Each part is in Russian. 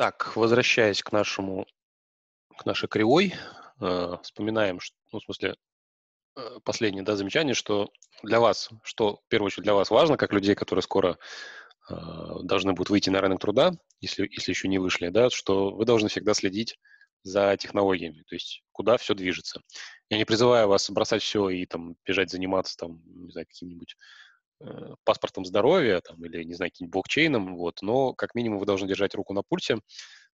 Так, возвращаясь к нашему, к нашей кривой, э, вспоминаем, что, ну, в смысле, э, последнее, да, замечание, что для вас, что в первую очередь для вас важно, как людей, которые скоро э, должны будут выйти на рынок труда, если, если еще не вышли, да, что вы должны всегда следить за технологиями, то есть куда все движется. Я не призываю вас бросать все и там бежать заниматься там, не знаю, каким-нибудь Э, паспортом здоровья там, или, не знаю, каким-нибудь блокчейном, вот, но как минимум вы должны держать руку на пульсе,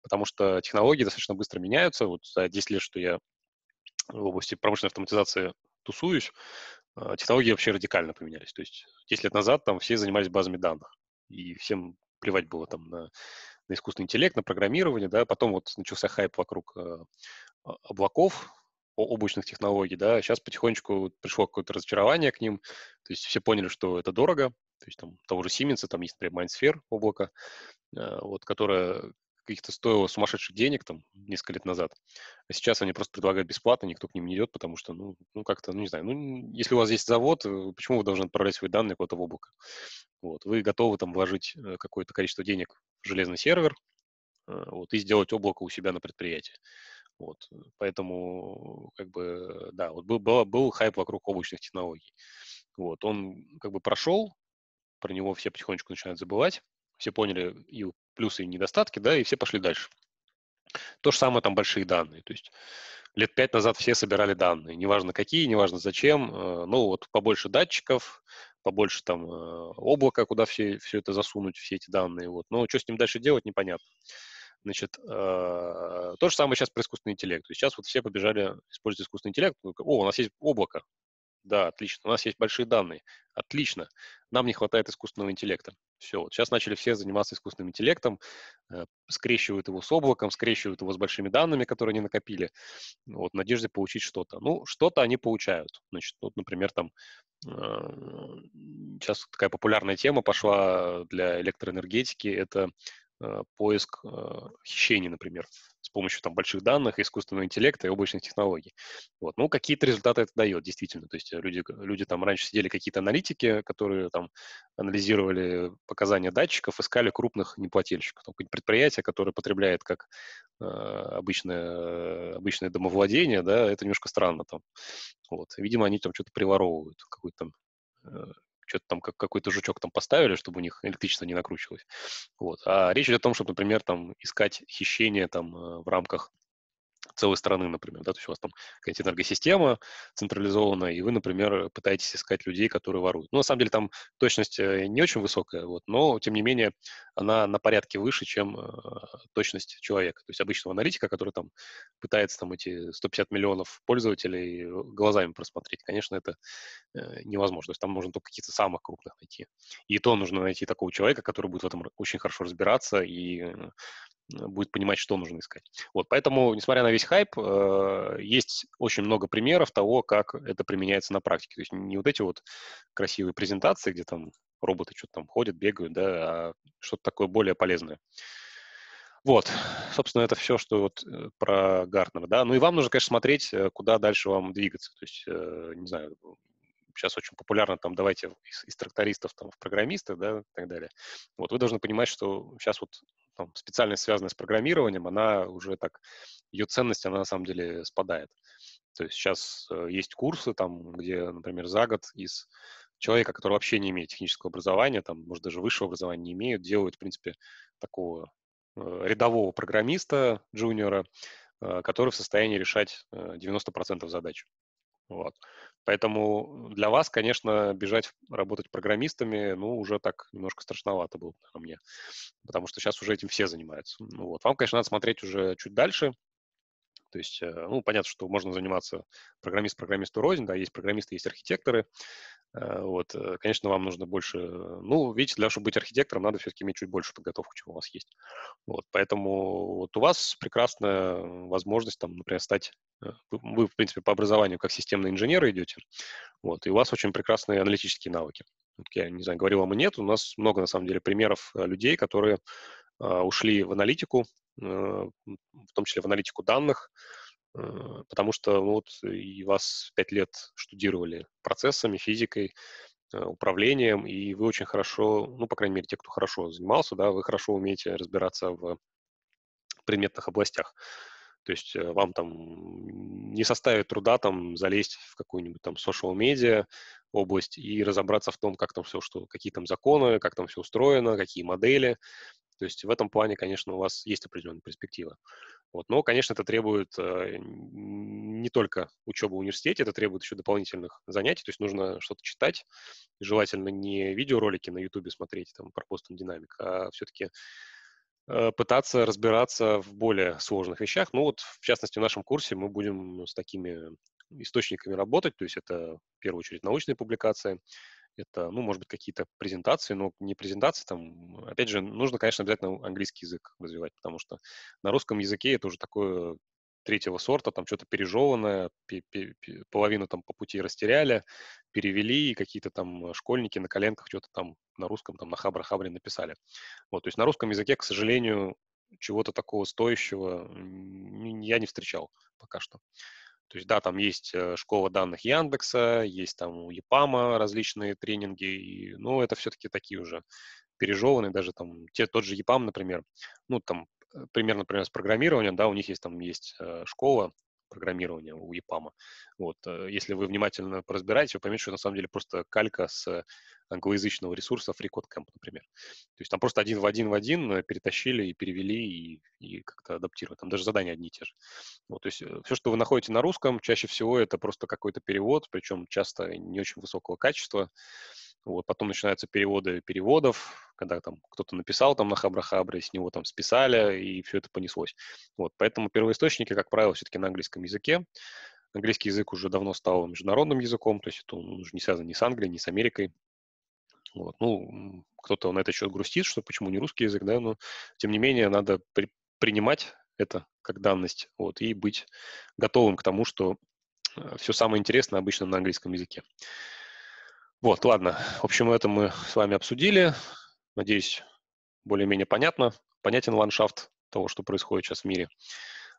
потому что технологии достаточно быстро меняются. Вот за 10 лет, что я в области промышленной автоматизации тусуюсь, э, технологии вообще радикально поменялись. То есть 10 лет назад там все занимались базами данных, и всем плевать было там на, на искусственный интеллект, на программирование, да, потом вот начался хайп вокруг э, а, облаков, облачных технологий, да, сейчас потихонечку пришло какое-то разочарование к ним, то есть все поняли, что это дорого, то есть там того же Siemens, там есть, например, MindSphere облако, а, вот, которое каких-то стоило сумасшедших денег там несколько лет назад. А сейчас они просто предлагают бесплатно, никто к ним не идет, потому что, ну, ну как-то, ну, не знаю, ну, если у вас есть завод, э, почему вы должны отправлять свои данные куда-то в облако? Вот, вы готовы там вложить э, какое-то количество денег в железный сервер, э, вот, и сделать облако у себя на предприятии. Вот, э, поэтому, как бы, да, вот был, был, был хайп вокруг облачных технологий. Вот, он как бы прошел, про него все потихонечку начинают забывать, все поняли и плюсы, и недостатки, да, и все пошли дальше. То же самое там большие данные. То есть лет пять назад все собирали данные, неважно какие, неважно зачем, э, ну вот побольше датчиков, побольше там э, облака, куда все, все это засунуть, все эти данные. Вот. Но что с ним дальше делать, непонятно. Значит, э, то же самое сейчас про искусственный интеллект. Сейчас вот все побежали использовать искусственный интеллект. Ну, О, у нас есть облако. Да, отлично. У нас есть большие данные. Отлично. Нам не хватает искусственного интеллекта. Все. Вот сейчас начали все заниматься искусственным интеллектом, э, скрещивают его с облаком, скрещивают его с большими данными, которые они накопили, вот, в надежде получить что-то. Ну, что-то они получают. Значит, вот, например, там э, сейчас такая популярная тема пошла для электроэнергетики. Это Э, поиск э, хищений, например, с помощью там больших данных, искусственного интеллекта и облачных технологий. Вот. Ну, какие-то результаты это дает, действительно. То есть э, люди, люди там раньше сидели какие-то аналитики, которые там анализировали показания датчиков, искали крупных неплательщиков. Там какое-нибудь предприятие, которое потребляет как обычное, обычное домовладение, да, это немножко странно там. Вот. Видимо, они там что-то приворовывают, какую-то там что-то там как, какой-то жучок там поставили, чтобы у них электричество не накручивалось. Вот. А речь идет о том, чтобы, например, там, искать хищение там, э, в рамках целой страны, например, да, то есть у вас там какая-то энергосистема централизованная, и вы, например, пытаетесь искать людей, которые воруют. Ну, на самом деле там точность э, не очень высокая, вот, но, тем не менее, она на порядке выше, чем э, точность человека, то есть обычного аналитика, который там пытается там эти 150 миллионов пользователей э, глазами просмотреть. Конечно, это э, невозможно, то есть там можно только каких-то самых крупных найти. И то нужно найти такого человека, который будет в этом очень хорошо разбираться и э, Э, будет понимать, что нужно искать. Вот, поэтому, несмотря на весь хайп, э, есть очень много примеров того, как это применяется на практике. То есть не вот эти вот красивые презентации, где там роботы что-то там ходят, бегают, да, а что-то такое более полезное. Вот, собственно, это все, что вот э, про Гартнер, да. Ну и вам нужно, конечно, смотреть, куда дальше вам двигаться. То есть, не знаю, сейчас очень популярно, там, давайте из, из трактористов там, в программисты, да, и так далее. Вот вы должны понимать, что сейчас вот там, специальность, связанная с программированием, она уже так, ее ценность, она на самом деле спадает. То есть сейчас э, есть курсы, там, где, например, за год из человека, который вообще не имеет технического образования, там, может, даже высшего образования не имеют, делают, в принципе, такого э, рядового программиста, джуниора, э, который в состоянии решать 90% задач. Вот. Поэтому для вас, конечно, бежать работать программистами, ну, уже так немножко страшновато было мне, потому что сейчас уже этим все занимаются. Ну, вот. Вам, конечно, надо смотреть уже чуть дальше, то есть, э, ну, понятно, что можно заниматься программист программисту рознь, да, есть программисты, есть архитекторы. Э, вот, э, конечно, вам нужно больше, ну, видите, для того, чтобы быть архитектором, надо все-таки иметь чуть больше подготовку, чем у вас есть. Вот, поэтому вот у вас прекрасная возможность, там, например, стать, вы, в принципе, по образованию как системный инженер идете, вот, и у вас очень прекрасные аналитические навыки. я не знаю, говорил вам и нет, у нас много, на самом деле, примеров людей, которые ушли в аналитику, Э, в том числе в аналитику данных, э, потому что ну, вот и вас пять лет штудировали процессами, физикой, э, управлением, и вы очень хорошо, ну, по крайней мере, те, кто хорошо занимался, да, вы хорошо умеете разбираться в предметных областях. То есть вам там не составит труда там залезть в какую-нибудь там social медиа область и разобраться в том, как там все, что, какие там законы, как там все устроено, какие модели. То есть в этом плане, конечно, у вас есть определенная перспектива. Вот. Но, конечно, это требует э, не только учебы в университете, это требует еще дополнительных занятий, то есть нужно что-то читать, желательно не видеоролики на YouTube смотреть там, про Boston Dynamic, а все-таки э, пытаться разбираться в более сложных вещах. Ну вот, в частности, в нашем курсе мы будем с такими источниками работать, то есть это в первую очередь научные публикации, это, ну, может быть, какие-то презентации, но не презентации там. Опять же, нужно, конечно, обязательно английский язык развивать, потому что на русском языке это уже такое третьего сорта, там что-то пережеванное, половину там по пути растеряли, перевели, и какие-то там школьники на коленках что-то там на русском, там на хабра-хабре написали. Вот, то есть на русском языке, к сожалению, чего-то такого стоящего я не встречал пока что. То есть, да, там есть э, школа данных Яндекса, есть там у ЕПАМа различные тренинги, и, ну, это все-таки такие уже пережеванные, даже там те, тот же ЕПАМ, например, ну, там э, примерно, например, с программированием, да, у них есть там есть э, школа, программирования у EPAM. Вот. Э, если вы внимательно разбираете, вы поймете, что на самом деле просто калька с англоязычного ресурса FreeCodeCamp, например. То есть там просто один в один в один э, перетащили и перевели и, и как-то адаптировали. Там даже задания одни и те же. Вот, то есть э, все, что вы находите на русском, чаще всего это просто какой-то перевод, причем часто не очень высокого качества. Вот, потом начинаются переводы переводов, когда там кто-то написал там на хабра-хабре, с него там списали, и все это понеслось. Вот, поэтому первоисточники, как правило, все-таки на английском языке. Английский язык уже давно стал международным языком, то есть это он уже не связан ни с Англией, ни с Америкой. Вот. Ну, кто-то на это еще грустит, что почему не русский язык, да, но тем не менее надо при принимать это как данность, вот, и быть готовым к тому, что э, все самое интересное обычно на английском языке. Вот, ладно. В общем, это мы с вами обсудили. Надеюсь, более-менее понятно. Понятен ландшафт того, что происходит сейчас в мире.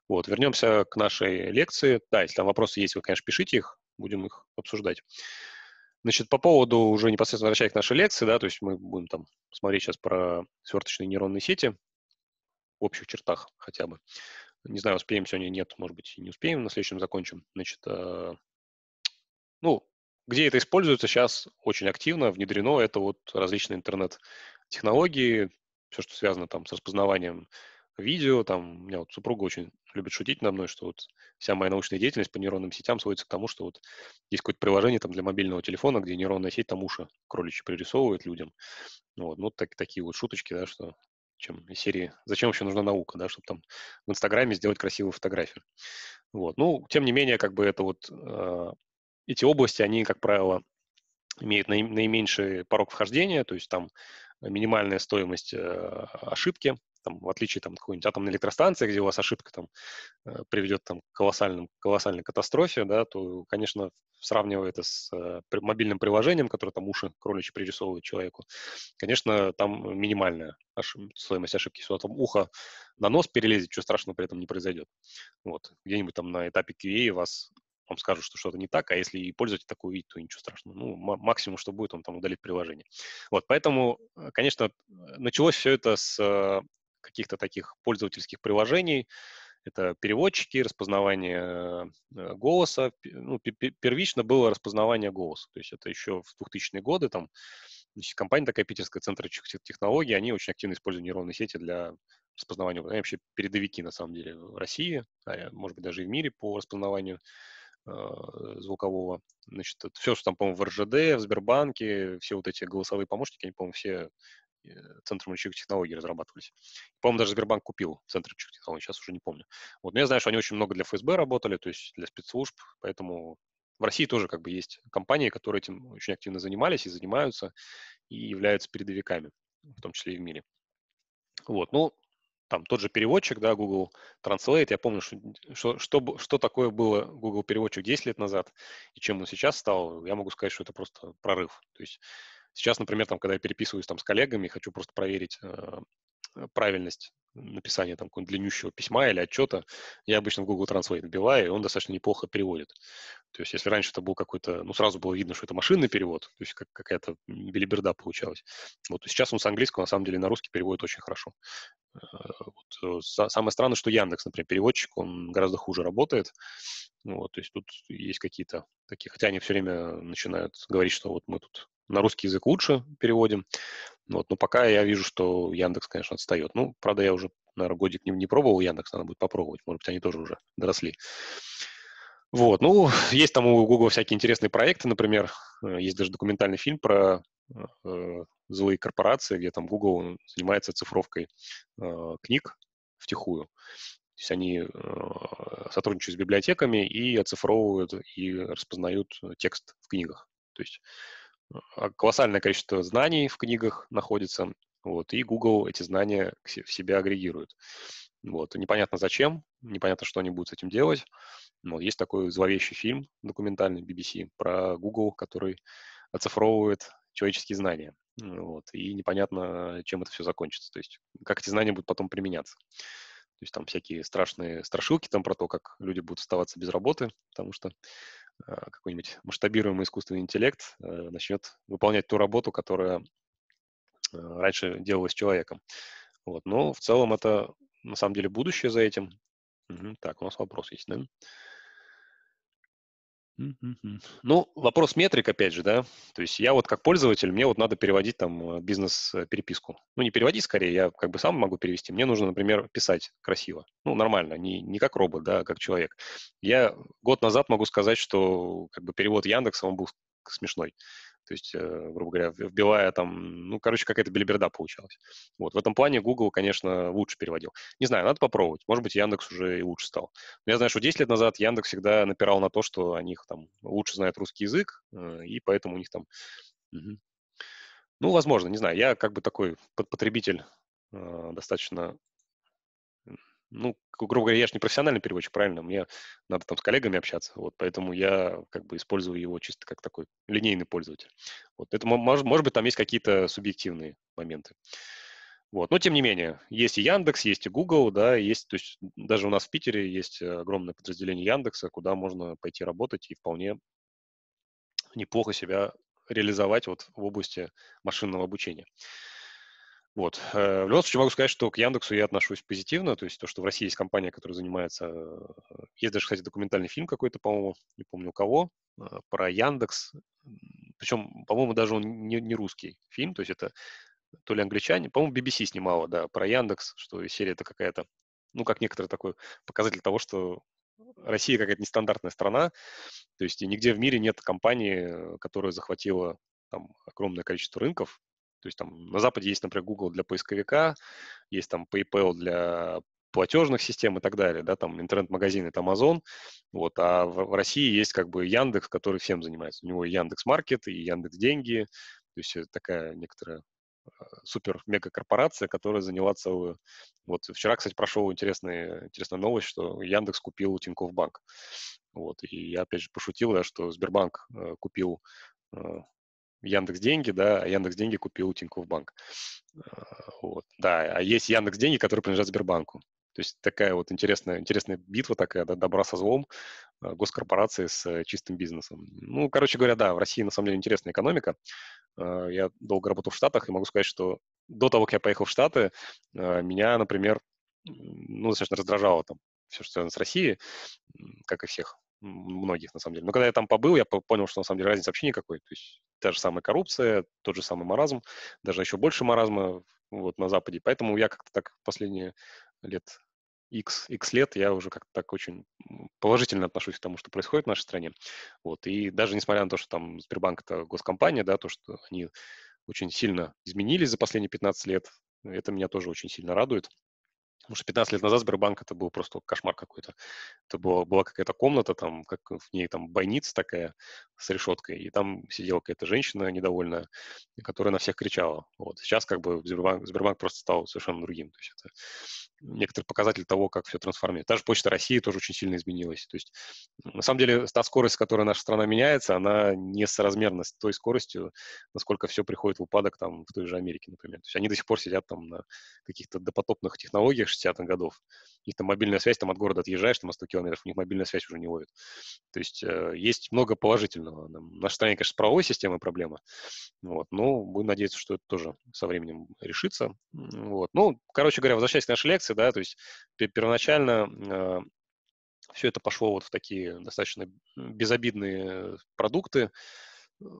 Вот, вернемся к нашей лекции. Да, если там вопросы есть, вы, конечно, пишите их, будем их обсуждать. Значит, по поводу, уже непосредственно возвращаясь к нашей лекции, да, то есть мы будем там смотреть сейчас про сверточные нейронные сети в общих чертах хотя бы. Не знаю, успеем сегодня, нет, может быть, не успеем, на следующем закончим. Значит, э, ну, где это используется сейчас очень активно, внедрено, это вот различные интернет-технологии, все, что связано там с распознаванием видео, там, у меня вот супруга очень любит шутить на мной, что вот вся моя научная деятельность по нейронным сетям сводится к тому, что вот есть какое-то приложение там для мобильного телефона, где нейронная сеть там уши кроличьи пририсовывает людям. Вот, ну, так, такие вот шуточки, да, что чем из серии «Зачем вообще нужна наука?», да, чтобы там в Инстаграме сделать красивую фотографию. Вот. Ну, тем не менее, как бы это вот э, эти области, они, как правило, имеют наименьший порог вхождения, то есть там минимальная стоимость э, ошибки, там, в отличие там, от какой-нибудь атомной электростанции, где у вас ошибка там, э, приведет там, к колоссальным, колоссальной катастрофе, да, то, конечно, сравнивая это с э, мобильным приложением, которое там уши кроличи пририсовывает человеку, конечно, там минимальная ошиб- стоимость ошибки. Если там ухо на нос перелезет, что страшного при этом не произойдет. Вот. Где-нибудь там на этапе QA вас вам скажут, что что-то не так, а если и пользователь такое увидит, то ничего страшного. Ну, максимум, что будет, он там удалит приложение. Вот, поэтому, э, конечно, началось все это с э, каких-то таких пользовательских приложений, это переводчики, распознавание э, голоса. Ну, первично было распознавание голоса. То есть это еще в 2000-е годы там значит, компания такая питерская, Центр технологий, они очень активно используют нейронные сети для распознавания. Они вообще передовики, на самом деле, в России, а, может быть, даже и в мире по распознаванию Э, звукового. Значит, все, что там, по-моему, в РЖД, в Сбербанке, все вот эти голосовые помощники, они, по-моему, все э, Центром ключевых технологий разрабатывались. По-моему, даже Сбербанк купил Центр ключевых технологий, сейчас уже не помню. Вот, но я знаю, что они очень много для ФСБ работали, то есть для спецслужб, поэтому в России тоже как бы есть компании, которые этим очень активно занимались и занимаются, и являются передовиками, в том числе и в мире. Вот, ну, там тот же переводчик, да, Google Translate, я помню, что, что, что, что такое было Google переводчик 10 лет назад и чем он сейчас стал, я могу сказать, что это просто прорыв. То есть сейчас, например, там, когда я переписываюсь там с коллегами, хочу просто проверить, э, правильность написания там какого-нибудь длиннющего письма или отчета, я обычно в Google Translate вбиваю, и он достаточно неплохо переводит. То есть если раньше это был какой-то, ну, сразу было видно, что это машинный перевод, то есть как, какая-то билиберда получалась. Вот сейчас он с английского, на самом деле, на русский переводит очень хорошо. Э, вот. Э, самое странное, что Яндекс, например, переводчик, он гораздо хуже работает. Вот, то есть тут есть какие-то такие, хотя они все время начинают говорить, что вот мы тут на русский язык лучше переводим, вот, но пока я вижу, что Яндекс, конечно, отстает. Ну, правда, я уже, наверное, годик не, не пробовал Яндекс, надо будет попробовать. Может быть, они тоже уже доросли. Вот, ну, есть там у Google всякие интересные проекты, например, э, есть даже документальный фильм про э, злые корпорации, где там Google занимается цифровкой э, книг втихую. То есть они э, сотрудничают с библиотеками и оцифровывают и распознают текст в книгах. То есть а, колоссальное количество знаний в книгах находится, вот, и Google эти знания в себя агрегирует. Вот, непонятно зачем, непонятно, что они будут с этим делать. Но есть такой зловещий фильм документальный BBC про Google, который оцифровывает человеческие знания. Вот, и непонятно, чем это все закончится. То есть, как эти знания будут потом применяться. То есть там всякие страшные страшилки там про то, как люди будут оставаться без работы, потому что Э, какой-нибудь масштабируемый искусственный интеллект э, начнет выполнять ту работу, которая э, раньше делалась человеком. Вот. Но в целом это на самом деле будущее за этим. Угу. Так, у нас вопрос есть, да? Ну, вопрос метрик, опять же, да. То есть я вот как пользователь, мне вот надо переводить там э, бизнес-переписку. Э, ну, не переводи, скорее, я как бы сам могу перевести. Мне нужно, например, писать красиво. Ну, нормально, не, не как робот, да, а как человек. Я год назад могу сказать, что как бы перевод Яндекса, он был смешной. То есть, э, грубо говоря, вбивая там, ну, короче, какая-то белиберда получалась. Вот, в этом плане Google, конечно, лучше переводил. Не знаю, надо попробовать. Может быть, Яндекс уже и лучше стал. Но я знаю, что 10 лет назад Яндекс всегда напирал на то, что они там лучше знают русский язык, э, и поэтому у них там... Угу. Ну, возможно, не знаю. Я как бы такой потребитель э, достаточно ну, грубо говоря, я же не профессиональный переводчик, правильно? Мне надо там с коллегами общаться, вот, поэтому я как бы использую его чисто как такой линейный пользователь. Вот, это, может, может быть, там есть какие-то субъективные моменты. Вот, но тем не менее, есть и Яндекс, есть и Google, да, есть, то есть даже у нас в Питере есть огромное подразделение Яндекса, куда можно пойти работать и вполне неплохо себя реализовать вот в области машинного обучения. Вот. Э, в любом случае могу сказать, что к Яндексу я отношусь позитивно, то есть то, что в России есть компания, которая занимается... Э, есть даже, кстати, документальный фильм какой-то, по-моему, не помню у кого, э, про Яндекс. Причем, по-моему, даже он не, не русский фильм, то есть это то ли англичане, по-моему, BBC снимала, да, про Яндекс, что серия это какая-то, ну, как некоторый такой показатель того, что Россия какая-то нестандартная страна, то есть и нигде в мире нет компании, которая захватила там огромное количество рынков, то есть там на Западе есть, например, Google для поисковика, есть там PayPal для платежных систем и так далее, да, там интернет-магазин это Amazon, вот, а в, в России есть как бы Яндекс, который всем занимается. У него и Яндекс Маркет, и Яндекс Деньги, то есть такая некоторая э, супер-мега-корпорация, которая заняла целую... Вот вчера, кстати, прошел интересный, интересная новость, что Яндекс купил Тинькофф Банк. Вот, и я, опять же, пошутил, да, что Сбербанк э, купил э, Яндекс Деньги, да, а Яндекс Деньги купил Тинькофф Банк. А, вот, да, а есть Яндекс Деньги, которые принадлежат Сбербанку. То есть такая вот интересная, интересная битва такая, да, добра со злом, а, госкорпорации с э, чистым бизнесом. Ну, короче говоря, да, в России на самом деле интересная экономика. Я долго работал в Штатах и могу сказать, что до того, как я поехал в Штаты, меня, например, ну, достаточно раздражало там все, что связано с Россией, как и всех многих, на самом деле. Но когда я там побыл, я понял, что на самом деле разницы вообще никакой. То есть та же самая коррупция, тот же самый маразм, даже еще больше маразма вот на Западе. Поэтому я как-то так последние лет X, X лет я уже как-то так очень положительно отношусь к тому, что происходит в нашей стране. Вот. И даже несмотря на то, что там Сбербанк это госкомпания, да, то, что они очень сильно изменились за последние 15 лет, это меня тоже очень сильно радует. Потому что 15 лет назад Сбербанк это был просто кошмар какой-то. Это была, была какая-то комната, там, как в ней там больница такая с решеткой, и там сидела какая-то женщина недовольная, которая на всех кричала. Вот. Сейчас как бы Сбербанк, Сбербанк просто стал совершенно другим. То есть это некоторый показатель того, как все трансформируется. Даже Почта России тоже очень сильно изменилась. То есть на самом деле та скорость, с которой наша страна меняется, она несоразмерна с той скоростью, насколько все приходит в упадок там в той же Америке, например. То есть они до сих пор сидят там на каких-то допотопных технологиях, тех 60-х годов. У них там мобильная связь, там от города отъезжаешь, там на 100 километров, у них мобильная связь уже не ловит. То есть э, есть много положительного. В нашей стране, конечно, с правовой системой проблема, вот, но будем надеяться, что это тоже со временем решится. Вот. Ну, короче говоря, возвращаясь к нашей лекции, да, то есть первоначально э, все это пошло вот в такие достаточно безобидные э, продукты,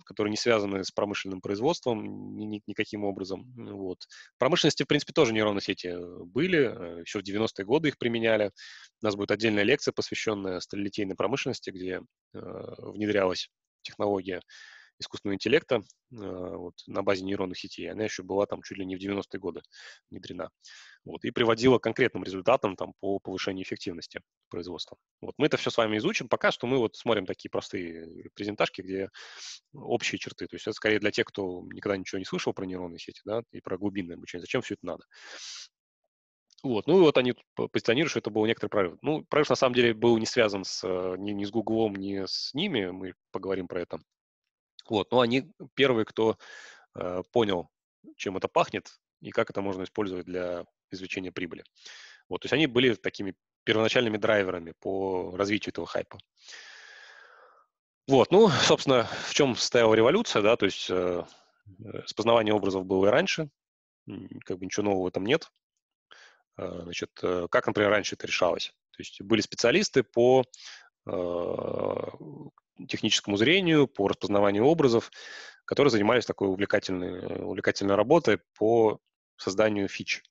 которые не связаны с промышленным производством ни, ни, никаким образом. Вот. В промышленности, в принципе, тоже нейронные сети э, были, еще э, в 90-е годы их применяли. У нас будет отдельная лекция, посвященная сталелитейной промышленности, где э, внедрялась технология искусственного интеллекта э, вот, на базе нейронных сетей. Она еще была там чуть ли не в 90-е годы внедрена. Вот, и приводила к конкретным результатам там, по повышению эффективности производства. Вот, мы это все с вами изучим. Пока что мы вот смотрим такие простые презентажки, где общие черты. То есть это скорее для тех, кто никогда ничего не слышал про нейронные сети да, и про глубинное обучение. Зачем все это надо? Вот, ну и вот они позиционируют, что это был некоторый прорыв. Ну, прорыв на самом деле был не связан с, э, ни, ни с Гуглом, ни с ними, мы поговорим про это вот, но они первые, кто э, понял, чем это пахнет и как это можно использовать для извлечения прибыли. Вот, то есть они были такими первоначальными драйверами по развитию этого хайпа. Вот, ну, собственно, в чем состояла революция, да, то есть э, э распознавание образов было и раньше, как бы ничего нового в этом нет. Э, значит, э, как, например, раньше это решалось? То есть были специалисты по э, техническому зрению, по распознаванию образов, которые занимались такой увлекательной, э, увлекательной работой по созданию фич.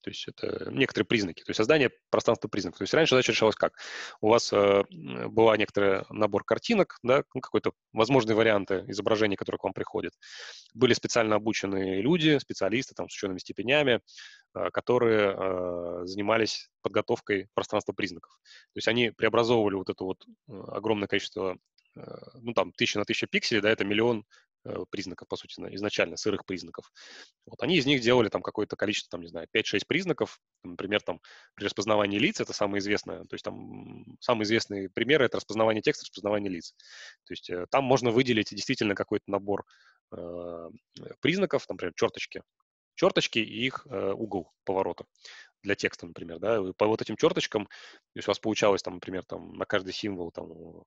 То есть это некоторые признаки, то есть создание пространства признаков. То есть раньше задача решалась как? У вас э, была некоторый набор картинок, да, ну, какой-то возможные варианты изображений, которые к вам приходят. Были специально обученные люди, специалисты там, с учеными степенями, э, которые э, занимались подготовкой пространства признаков. То есть они преобразовывали вот это вот э, огромное количество ну, там, тысяча на тысяча пикселей, да, это миллион э, признаков, по сути, изначально сырых признаков. Вот они из них делали там какое-то количество, там, не знаю, 5-6 признаков. Например, там при распознавании лиц это самое известное. То есть там самые известные примеры — это распознавание текста, распознавание лиц. То есть э, там можно выделить действительно какой-то набор э, признаков, там, например, черточки, черточки и их э, угол поворота для текста, например, да, по вот этим черточкам, то есть у вас получалось, там, например, там, на каждый символ там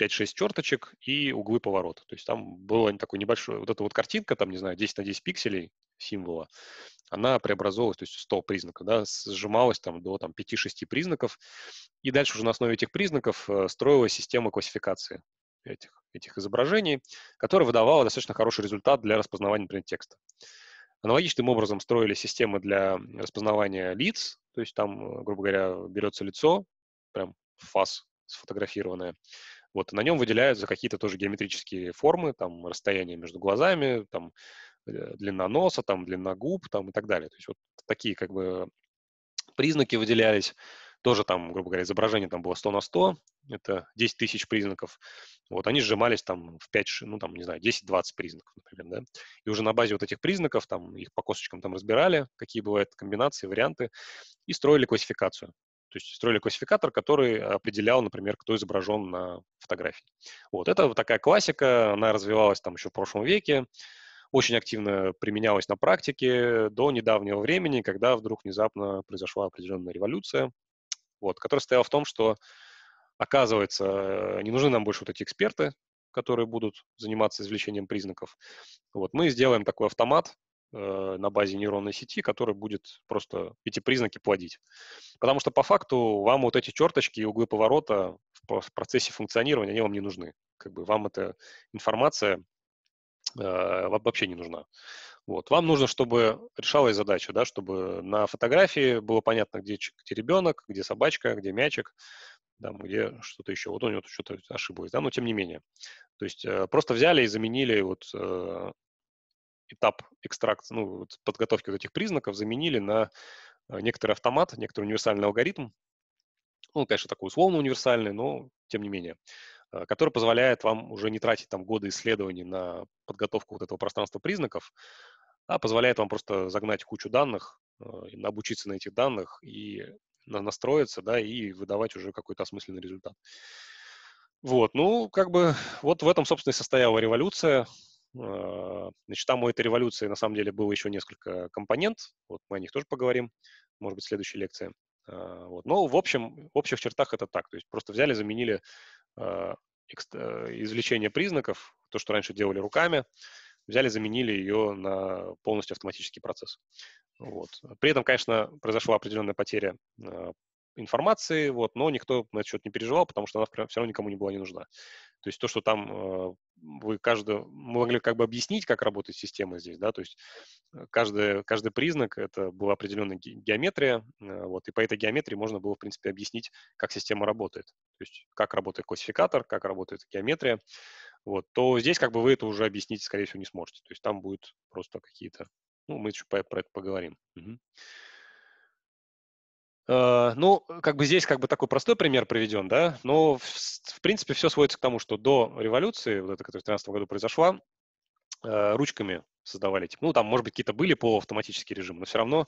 5-6 черточек и углы поворота. То есть там было такой небольшой, вот эта вот картинка, там, не знаю, 10 на 10 пикселей символа, она преобразовывалась, то есть 100 признаков, да, сжималась там до там, 5-6 признаков, и дальше уже на основе этих признаков э, строилась система классификации этих, этих изображений, которая выдавала достаточно хороший результат для распознавания, например, текста. Аналогичным образом строили системы для распознавания лиц, то есть там, э, грубо говоря, берется лицо, прям фас сфотографированное, вот, на нем выделяются какие-то тоже геометрические формы, там, расстояние между глазами, там, э, длина носа, там, длина губ, там, и так далее. То есть вот такие, как бы, э, признаки выделялись. Тоже там, грубо говоря, изображение там было 100 на 100, это 10 тысяч признаков. Вот они сжимались там в 5, ну там, не знаю, 10-20 признаков, например, да. И уже на базе вот этих признаков, там их по косточкам там разбирали, какие бывают комбинации, варианты, и строили классификацию. То есть строили классификатор, который определял, например, кто изображен на фотографии. Вот, это вот такая классика, она развивалась там еще в прошлом веке, очень активно применялась на практике до недавнего времени, когда вдруг внезапно произошла определенная революция, вот, который стоял в том, что, оказывается, не нужны нам больше вот эти эксперты, которые будут заниматься извлечением признаков. Вот, мы сделаем такой автомат э, на базе нейронной сети, который будет просто эти признаки плодить. Потому что по факту вам вот эти черточки и углы поворота в, в процессе функционирования, они вам не нужны. Как бы вам эта информация э, вообще не нужна. Вот. Вам нужно, чтобы решалась задача, да, чтобы на фотографии было понятно, где, где ребенок, где собачка, где мячик, там, где что-то еще. Вот у него что-то ошиблось, да, но тем не менее. То есть э, просто взяли и заменили вот э, этап экстракции, ну, вот подготовки вот этих признаков, заменили на э, некоторый автомат, некоторый универсальный алгоритм, ну, конечно, такой условно универсальный, но тем не менее, э, который позволяет вам уже не тратить там годы исследований на подготовку вот этого пространства признаков, а позволяет вам просто загнать кучу данных, а, обучиться на этих данных и настроиться, да, и выдавать уже какой-то осмысленный результат. Вот, ну, как бы, вот в этом, собственно, и состояла революция. А, значит, там у этой революции, на самом деле, было еще несколько компонент. Вот мы о них тоже поговорим, может быть, в следующей лекции. А, вот. Но, ну, в общем, в общих чертах это так. То есть просто взяли, заменили э, извлечение признаков, то, что раньше делали руками, взяли, заменили ее на полностью автоматический процесс. Вот. При этом, конечно, произошла определенная потеря э, информации, вот, но никто на этот счет не переживал, потому что она все равно никому не была не нужна. То есть то, что там э, вы каждый могли как бы объяснить, как работает система здесь, да, то есть а, каждый, каждый признак — это была определенная геометрия, э, вот, и по этой геометрии можно было, в принципе, объяснить, как система работает, то есть как работает классификатор, как работает геометрия, вот, то здесь как бы вы это уже объяснить, скорее всего, не сможете. То есть там будет просто какие-то... Ну, мы еще про, это поговорим. Угу. Uh, ну, э, как бы здесь как бы такой простой пример приведен, да, но в, в принципе все сводится к тому, что до революции, вот эта, которая в 2013 году произошла, uh, ручками создавали, типа, ну, там, может быть, какие-то были по автоматический режим, но все равно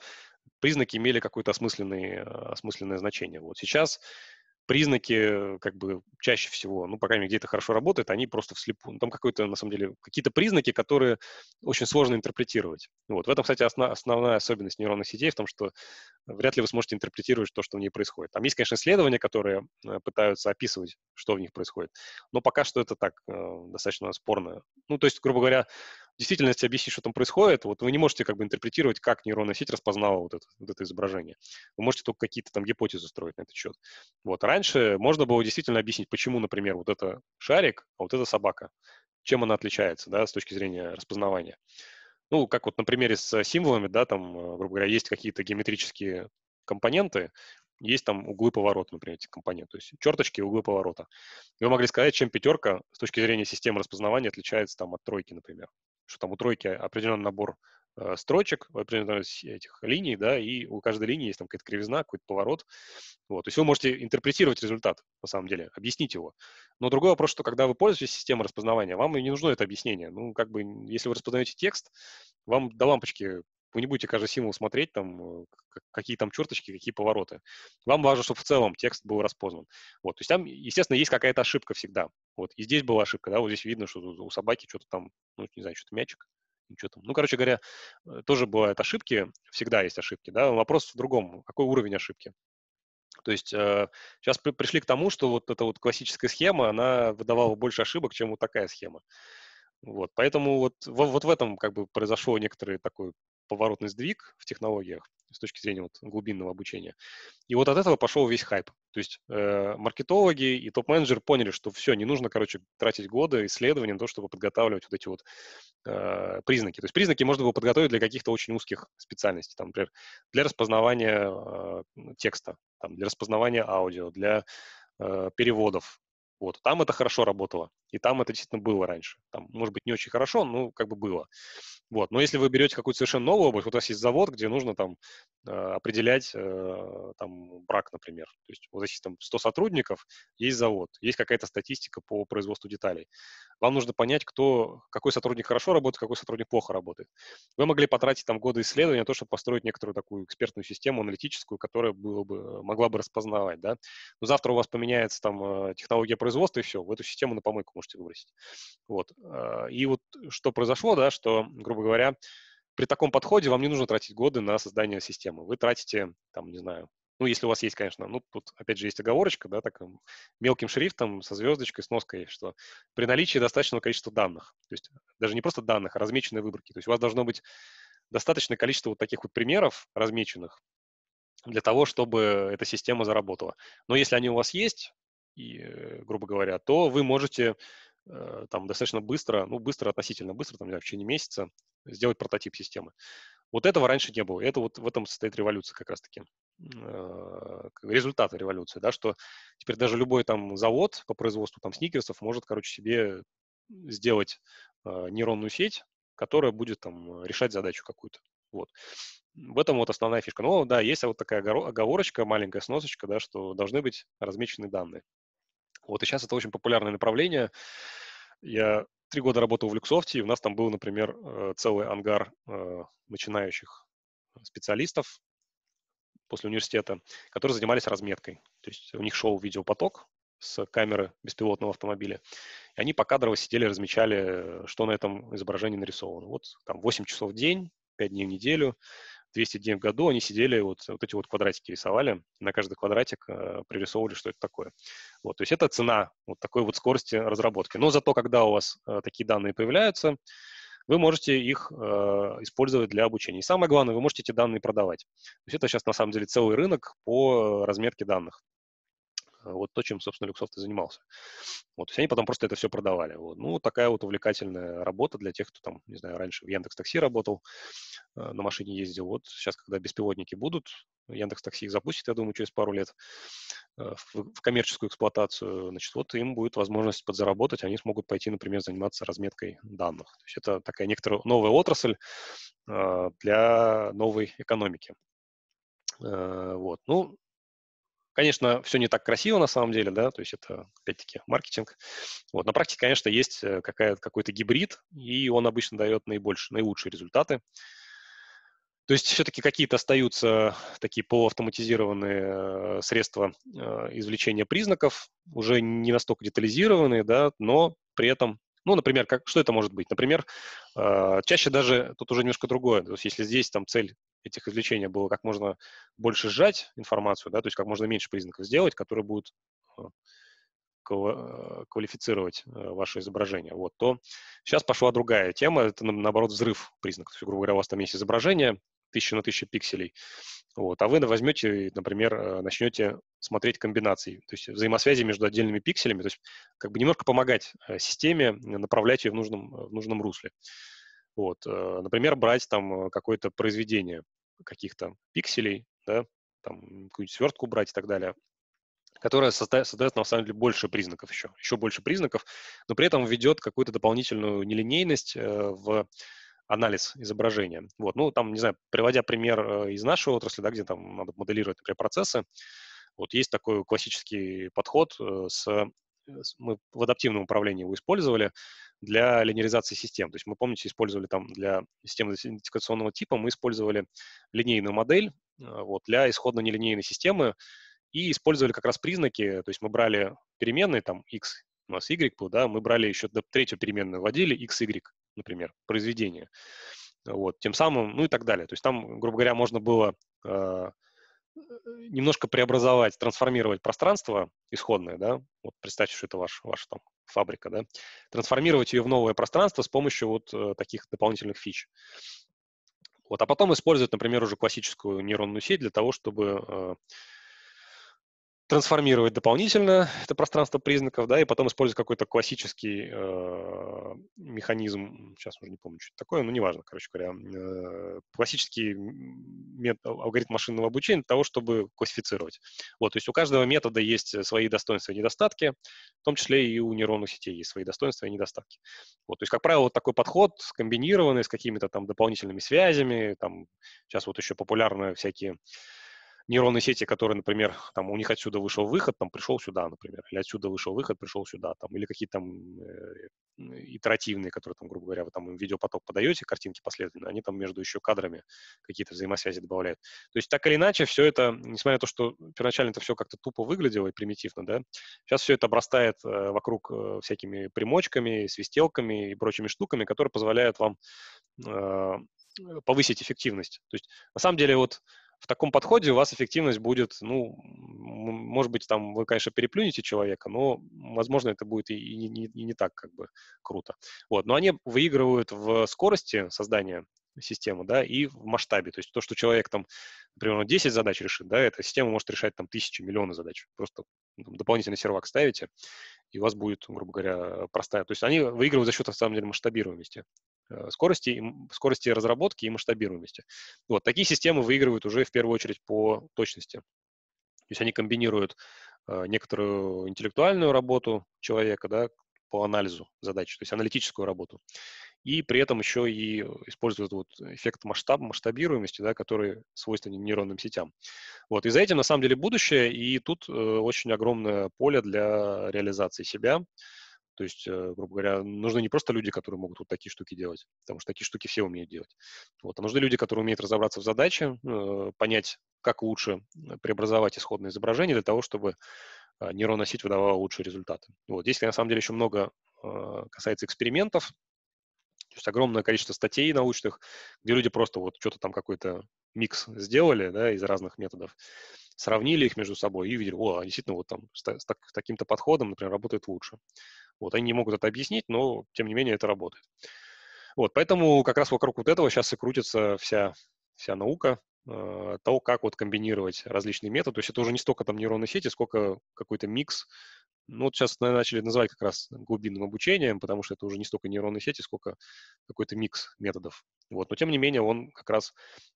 признаки имели какое-то осмысленное, осмысленное значение. Вот сейчас признаки, как бы, чаще всего, ну, по крайней мере, где то хорошо работает, они просто вслепую. Ну, там какой-то, на самом деле, какие-то признаки, которые очень сложно интерпретировать. Вот. В этом, кстати, основ, основная особенность нейронных сетей в том, что вряд ли вы сможете интерпретировать то, что в ней происходит. Там есть, конечно, исследования, которые э, пытаются описывать, что в них происходит, но пока что это так, э, достаточно спорно. Ну, то есть, грубо говоря, действительности объяснить, что там происходит, вот вы не можете как бы интерпретировать, как нейронная сеть распознала вот это, вот это изображение. Вы можете только какие-то там гипотезы строить на этот счет. Вот. А раньше можно было действительно объяснить, почему, например, вот это шарик, а вот эта собака. Чем она отличается, да, с точки зрения распознавания. Ну, как вот на примере с символами, да, там, э, грубо говоря, есть какие-то геометрические компоненты, есть там углы поворота, например, эти компоненты, то есть черточки и углы поворота. И вы могли сказать, чем пятерка с точки зрения системы распознавания отличается там от тройки, например что там у тройки определенный набор э, строчек, определенных этих линий, да, и у каждой линии есть там какая-то кривизна, какой-то поворот. Вот. То есть вы можете интерпретировать результат, на самом деле, объяснить его. Но другой вопрос, что когда вы пользуетесь системой распознавания, вам и не нужно это объяснение. Ну, как бы, если вы распознаете текст, вам до лампочки вы не будете каждый символ смотреть, там, э, какие там черточки, какие повороты. Вам важно, чтобы в целом текст был распознан. Вот. То есть там, естественно, есть какая-то ошибка всегда. Вот. И здесь была ошибка, да, вот здесь видно, что у собаки что-то там, ну, не знаю, что-то мячик, что там. Ну, короче говоря, э, тоже бывают ошибки, всегда есть ошибки, да. Вопрос в другом, какой уровень ошибки. То есть э, сейчас при, пришли к тому, что вот эта вот классическая схема, она выдавала больше ошибок, чем вот такая схема. Вот, поэтому вот, вот, вот в этом как бы произошло некоторый такой поворотный сдвиг в технологиях с точки зрения вот глубинного обучения. И вот от этого пошел весь хайп. То есть э, маркетологи и топ-менеджеры поняли, что все, не нужно, короче, тратить годы исследований на то, чтобы подготавливать вот эти вот э, признаки. То есть признаки можно было подготовить для каких-то очень узких специальностей, там, например, для распознавания э, текста, там, для распознавания аудио, для э, переводов. Вот, там это хорошо работало. И там это действительно было раньше. Там, может быть, не очень хорошо, но как бы было. Вот. Но если вы берете какую-то совершенно новую область, вот у вас есть завод, где нужно там э, определять э, там брак, например. То есть вот здесь там 100 сотрудников, есть завод, есть какая-то статистика по производству деталей. Вам нужно понять, кто, какой сотрудник хорошо работает, какой сотрудник плохо работает. Вы могли потратить там годы исследования на то, чтобы построить некоторую такую экспертную систему аналитическую, которая было бы, могла бы распознавать, да. Но завтра у вас поменяется там э, технология производства и все, в эту систему на помойку можете выбросить. Вот. А, и вот э, что произошло, да, что, грубо говоря, при таком подходе вам не нужно тратить годы на создание системы. Вы тратите, там, не знаю, ну, если у вас есть, конечно, ну, тут, опять же, есть оговорочка, да, так мелким шрифтом, со звездочкой, с ноской, что при наличии достаточного количества данных, то есть даже не просто данных, а размеченной выборки. То есть у вас должно быть достаточное количество вот таких вот примеров размеченных для того, чтобы эта система заработала. Но если они у вас есть, и, э, грубо говоря, то вы можете э, там достаточно быстро, ну, быстро, относительно быстро, там, не знаю, в течение месяца сделать прототип системы. Вот этого раньше не было. Это вот в этом состоит революция как раз-таки. Э, результаты революции, да, что теперь даже любой там завод по производству там сникерсов может, короче, себе сделать нейронную сеть, которая будет там решать задачу какую-то. Вот. В этом вот основная фишка. Но да, есть вот такая оговорочка, маленькая сносочка, да, что должны быть размечены данные. Вот, и сейчас это очень популярное направление. Я три года работал в Люксофте, и у нас там был, например, э, целый ангар э, начинающих э, специалистов после университета, которые занимались разметкой. То есть у них шел видеопоток с камеры беспилотного автомобиля. И они покадрово сидели, размечали, что на этом изображении нарисовано. Вот там 8 часов в день, 5 дней в неделю – 200 дней в году они сидели, вот, вот эти вот квадратики рисовали, на каждый квадратик э, пририсовывали, что это такое. Вот, то есть это цена вот такой вот скорости разработки. Но зато, когда у вас э, такие данные появляются, вы можете их э, использовать для обучения. И самое главное, вы можете эти данные продавать. То есть это сейчас на самом деле целый рынок по э, разметке данных. А, вот то, чем, собственно, Люксофт и занимался. Вот, то есть они потом просто это все продавали. Вот. Ну, такая вот увлекательная работа для тех, кто там, не знаю, раньше в Яндекс Такси работал, а, на машине ездил. Вот сейчас, когда беспилотники будут, Яндекс Такси их запустит, я думаю, через пару лет а, в коммерческую эксплуатацию, значит, вот им будет возможность подзаработать, они смогут пойти, например, заниматься разметкой данных. То есть это такая некоторая новая отрасль для новой экономики. Вот. Ну, Конечно, все не так красиво на самом деле, да, то есть это, опять-таки, маркетинг. Вот, на практике, конечно, есть э, какая-то какой-то гибрид, и он обычно дает наибольшие, наилучшие результаты. То есть все-таки какие-то остаются такие полуавтоматизированные э, средства э, извлечения признаков, уже не настолько детализированные, да, но при этом, ну, например, как, что это может быть? Например, чаще даже, тут уже немножко другое, то есть если здесь там цель этих извлечения было как можно больше сжать информацию, да, то есть как можно меньше признаков сделать, которые будут э, э, квалифицировать э, ваше изображение, вот, то сейчас пошла другая тема, это, наоборот, взрыв признаков. Грубо говоря, у вас там есть изображение, тысяча на тысячу пикселей. Вот. А вы возьмете, например, начнете смотреть комбинации, то есть взаимосвязи между отдельными пикселями, то есть как бы немножко помогать системе, направлять ее в нужном, в нужном русле. Вот. Например, брать там какое-то произведение, каких-то пикселей, да, там какую-нибудь свертку брать и так далее, которая создает, создает на самом деле больше признаков еще, еще больше признаков, но при этом введет какую-то дополнительную нелинейность э, в анализ изображения. Вот, ну, там, не знаю, приводя пример э, из нашей отрасли, да, где там надо моделировать, например, процессы, вот есть такой классический подход э, с Э, мы в адаптивном управлении его использовали для линеаризации систем. То есть мы, помните, использовали там для системы идентификационного типа, мы использовали линейную модель а, вот, для исходно-нелинейной системы и использовали как раз признаки, то есть мы брали переменные, там x, у нас y был, да, мы брали еще до третью переменную, вводили x, y, например, произведение. Вот, тем самым, ну и так далее. То есть там, грубо говоря, можно было э, Э, э, немножко преобразовать, трансформировать пространство исходное, да, вот представьте, что это ваш, ваша там фабрика, да, трансформировать ее в новое пространство с помощью вот э, таких дополнительных фич. Вот, а потом использовать, например, уже классическую нейронную сеть для того, чтобы э, трансформировать дополнительно это пространство признаков, да, и потом использовать какой-то классический э, механизм, сейчас уже не помню, что это такое, но неважно, короче говоря, э, классический мет, а, алгоритм машинного обучения для того, чтобы классифицировать. Вот, то есть у каждого метода есть э, свои достоинства и недостатки, в том числе и у нейронных сетей есть свои достоинства и недостатки. Вот, то есть, как правило, вот такой подход комбинированный с какими-то там дополнительными связями, там сейчас вот еще популярны всякие нейронные сети, которые, например, там у них отсюда вышел выход, там пришел сюда, например, или отсюда вышел выход, пришел сюда, там, или какие-то там э, итеративные, которые там, грубо говоря, вы там видеопоток подаете, картинки последовательно, они там между еще кадрами какие-то взаимосвязи добавляют. То есть так или иначе все это, несмотря на то, что первоначально это все как-то тупо выглядело и примитивно, да, сейчас все это обрастает э, вокруг э, всякими примочками, свистелками и прочими штуками, которые позволяют вам э, повысить эффективность. То есть на самом деле вот в таком подходе у вас эффективность будет, ну, может быть, там вы, конечно, переплюнете человека, но, возможно, это будет и, и, не, и не так как бы круто. Вот, но они выигрывают в скорости создания системы, да, и в масштабе. То есть то, что человек там, например, 10 задач решит, да, эта система может решать там тысячи, миллионы задач. Просто там, дополнительный сервак ставите, и у вас будет, грубо говоря, простая. То есть они выигрывают за счет, на самом деле, масштабируемости Э, скорости, скорости разработки и масштабируемости. Вот, такие системы выигрывают уже в первую очередь по точности. То есть они комбинируют э, некоторую интеллектуальную работу человека да, по анализу задач, то есть аналитическую работу, и при этом еще и э, используют вот эффект масштаб, масштабируемости, да, который свойственен нейронным сетям. Вот, и за этим на самом деле будущее, и тут э, очень огромное поле для реализации себя, то есть, э, грубо говоря, нужны не просто люди, которые могут вот такие штуки делать, потому что такие штуки все умеют делать. Вот, а нужны люди, которые умеют разобраться в задаче, э, понять, как лучше э, преобразовать исходное изображение для того, чтобы нейронная сеть выдавала лучшие результаты. Вот. Здесь, на самом деле, еще много касается экспериментов, то есть огромное количество статей научных, где люди просто вот что-то там какой-то микс сделали, да, из разных методов, сравнили их между собой и увидели, о, а действительно, вот там с, так, с таким-то подходом, например, работает лучше. Вот, они не могут это объяснить, но, тем не менее, это работает. Вот, поэтому как раз вокруг вот этого сейчас и крутится вся, вся наука, э, того, как вот комбинировать различные методы. То есть это уже не столько там нейронные сети, сколько какой-то микс. Ну, вот сейчас наверное, начали называть как раз глубинным обучением, потому что это уже не столько нейронные сети, сколько какой-то микс методов. Вот. Но тем не менее, он как раз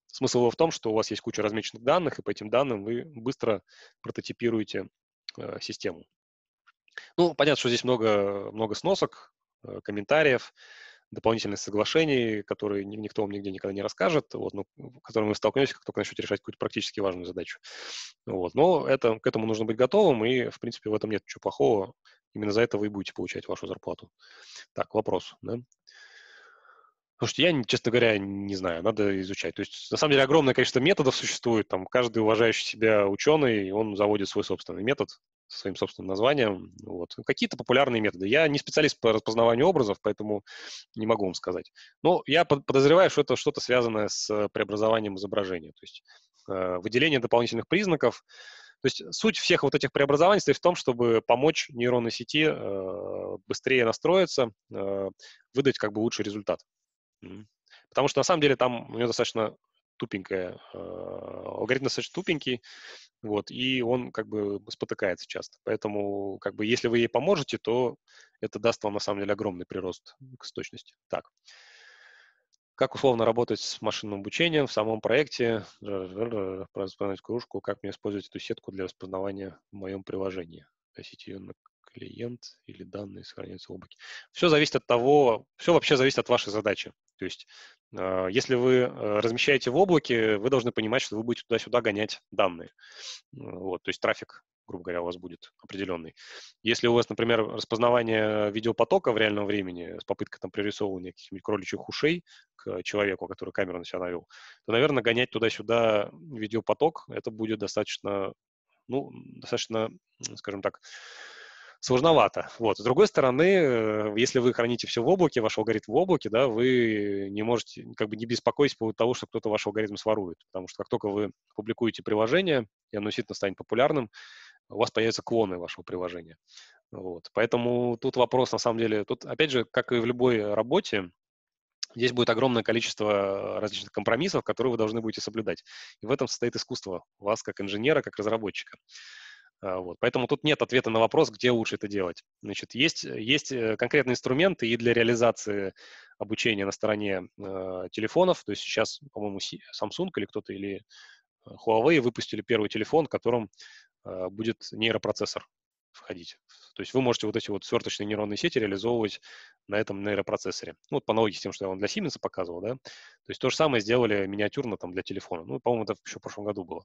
смысл его в том, что у вас есть куча размеченных данных, и по этим данным вы быстро прототипируете э, систему. Ну, понятно, что здесь много, много сносок, э, комментариев, дополнительных соглашений, которые никто вам нигде никогда не расскажет, вот, но ну, которым мы столкнемся, как только начнете решать какую-то практически важную задачу. Вот, но это, к этому нужно быть готовым, и, в принципе, в этом нет ничего плохого. Именно за это вы будете получать вашу зарплату. Так, вопрос. Да? Слушайте, я, честно говоря, не знаю, надо изучать. То есть, на самом деле, огромное количество методов существует. Там каждый уважающий себя ученый, он заводит свой собственный метод своим собственным названием. Вот. Какие-то популярные методы. Я не специалист по распознаванию образов, поэтому не могу вам сказать. Но я подозреваю, что это что-то связанное с преобразованием изображения, то есть э, выделение дополнительных признаков. То есть суть всех вот этих преобразований состоит в том, чтобы помочь нейронной сети э, быстрее настроиться, э, выдать как бы лучший результат. Потому что на самом деле там у нее достаточно тупенькая, э, алгоритм достаточно тупенький, вот, и он как бы спотыкается часто. Поэтому, как бы, если вы ей поможете, то это даст вам, на самом деле, огромный прирост к точности. Так. Как условно работать с машинным обучением в самом проекте? Распознать кружку. Как мне использовать эту сетку для распознавания в моем приложении? Носить ее на клиент или данные сохраняются в облаке. Все зависит от того, все вообще зависит от вашей задачи. То есть, а, если вы а, размещаете в облаке, вы должны понимать, что вы будете туда-сюда гонять данные. Вот, то есть трафик, грубо говоря, у вас будет определенный. Если у вас, например, распознавание видеопотока в реальном времени с попыткой там пририсовывания каких-нибудь кроличьих ушей к человеку, который камеру на себя навел, то, наверное, гонять туда-сюда видеопоток, это будет достаточно, ну, достаточно, скажем так, сложновато. Вот. С другой стороны, э, если вы храните все в облаке, ваш алгоритм в облаке, да, вы не можете, как бы не беспокойтесь по поводу того, что кто-то ваш алгоритм сворует. Потому что как только вы публикуете приложение, и оно действительно станет популярным, у вас появятся клоны вашего приложения. Вот. Поэтому тут вопрос, на самом деле, тут, опять же, как и в любой работе, здесь будет огромное количество э, различных компромиссов, которые вы должны будете соблюдать. И в этом состоит искусство вас как инженера, как разработчика. А, вот. Поэтому тут нет ответа на вопрос, где лучше это делать. Значит, есть, э, есть э, конкретные инструменты и для реализации обучения на стороне э, телефонов. То есть сейчас, по-моему, Samsung или кто-то, или э, Huawei выпустили первый телефон, в котором э, будет нейропроцессор входить. То есть вы можете вот эти вот сверточные нейронные сети реализовывать на этом нейропроцессоре. Ну, вот по аналогии с тем, что я вам для Siemens показывал, да. То есть то же самое сделали миниатюрно там для телефона. Ну, по-моему, это еще в прошлом году было.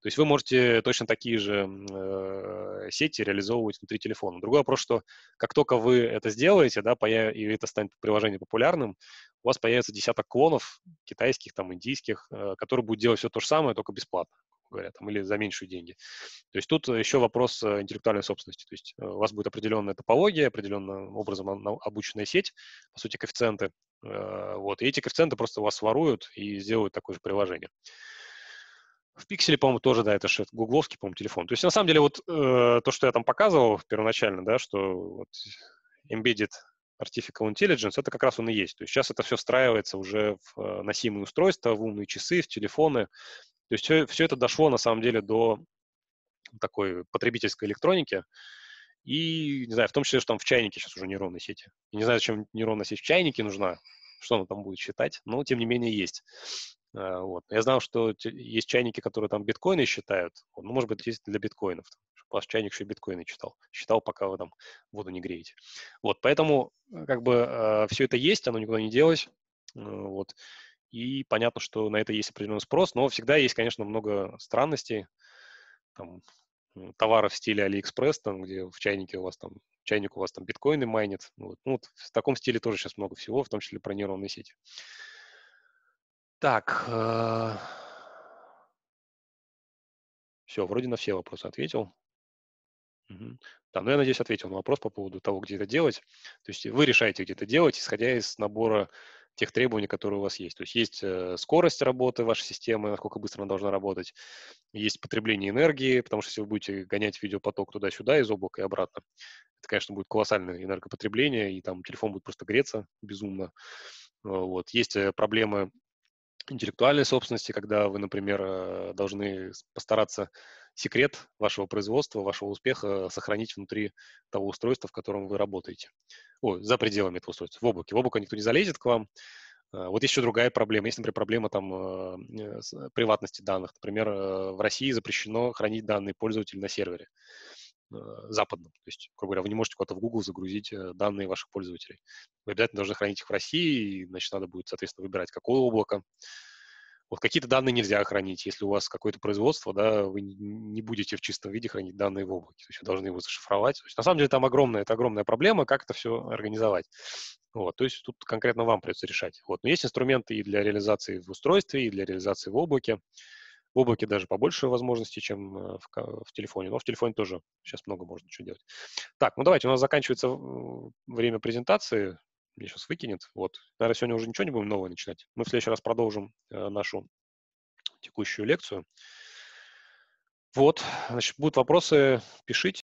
То есть вы можете точно такие же э, сети реализовывать внутри телефона. Другой вопрос, что как только вы это сделаете, да, и это станет приложение популярным, у вас появится десяток клонов китайских, там, индийских, э, которые будут делать все то же самое, только бесплатно говоря, там, или за меньшие деньги. То есть тут еще вопрос э, интеллектуальной собственности. То есть э, у вас будет определенная топология, определенным образом ну, обученная сеть, по сути, коэффициенты. Э, вот. И эти коэффициенты просто вас воруют и сделают такое же приложение. В пикселе, по-моему, тоже, да, это же гугловский, по-моему, телефон. То есть, на самом деле, вот э, то, что я там показывал первоначально, да, что вот, embedded artificial intelligence, это как раз он и есть. То есть сейчас это все встраивается уже в носимые устройства, в умные часы, в телефоны. То есть все, все это дошло на самом деле до такой потребительской электроники. И, не знаю, в том числе, что там в чайнике сейчас уже нейронные сети. и не знаю, зачем нейронная сеть в чайнике нужна, что она там будет считать, но тем не менее есть. А, вот. Я знал, что есть чайники, которые там биткоины считают. Ну, может быть, есть для биткоинов. Ваш чайник еще и биткоины читал. Считал, пока вы там воду не греете. Вот, поэтому э, как бы э, все это есть, оно никуда не делось. Э, вот. И понятно, что на это есть определенный спрос, но всегда есть, конечно, много странностей. Там, товаров в стиле AliExpress, там, где в чайнике у вас там, чайник у вас там биткоины майнит. Ну вот. Ну, вот в таком стиле тоже сейчас много всего, в том числе про нейронные сети. Так. Э, все, вроде на все вопросы ответил. Угу. Да, ну я надеюсь, ответил на вопрос по поводу того, где это делать. То есть вы решаете, где это делать, исходя из набора тех требований, которые у вас есть. То есть есть э, скорость работы вашей системы, насколько быстро она должна работать, есть потребление энергии, потому что если вы будете гонять видеопоток туда-сюда из облака и обратно, это, конечно, будет колоссальное энергопотребление, и там телефон будет просто греться безумно. Э, вот. Есть э, проблемы интеллектуальной собственности, когда вы, например, должны постараться секрет вашего производства, вашего успеха сохранить внутри того устройства, в котором вы работаете. Ой, за пределами этого устройства, в облаке. В облако никто не залезет к вам. А, вот еще другая проблема. Есть, например, проблема там, э, э, приватности данных. Например, э, в России запрещено хранить данные пользователей на сервере западном. То есть, как говоря, вы не можете куда-то в Google загрузить данные ваших пользователей. Вы обязательно должны хранить их в России, и, значит, надо будет, соответственно, выбирать, какое облако. Вот какие-то данные нельзя хранить. Если у вас какое-то производство, да, вы не будете в чистом виде хранить данные в облаке. То есть вы должны его зашифровать. То есть, на самом деле там огромная, это огромная проблема, как это все организовать. Вот, то есть тут конкретно вам придется решать. Вот, но есть инструменты и для реализации в устройстве, и для реализации в облаке. В облаке даже побольше возможностей, чем э, в, в телефоне. Но в телефоне тоже сейчас много можно чего делать. Так, ну давайте, у нас заканчивается э, время презентации меня сейчас выкинет. Вот. Наверное, сегодня уже ничего не будем нового начинать. Мы в следующий раз продолжим э, нашу текущую лекцию. Вот, значит, будут вопросы, пишите.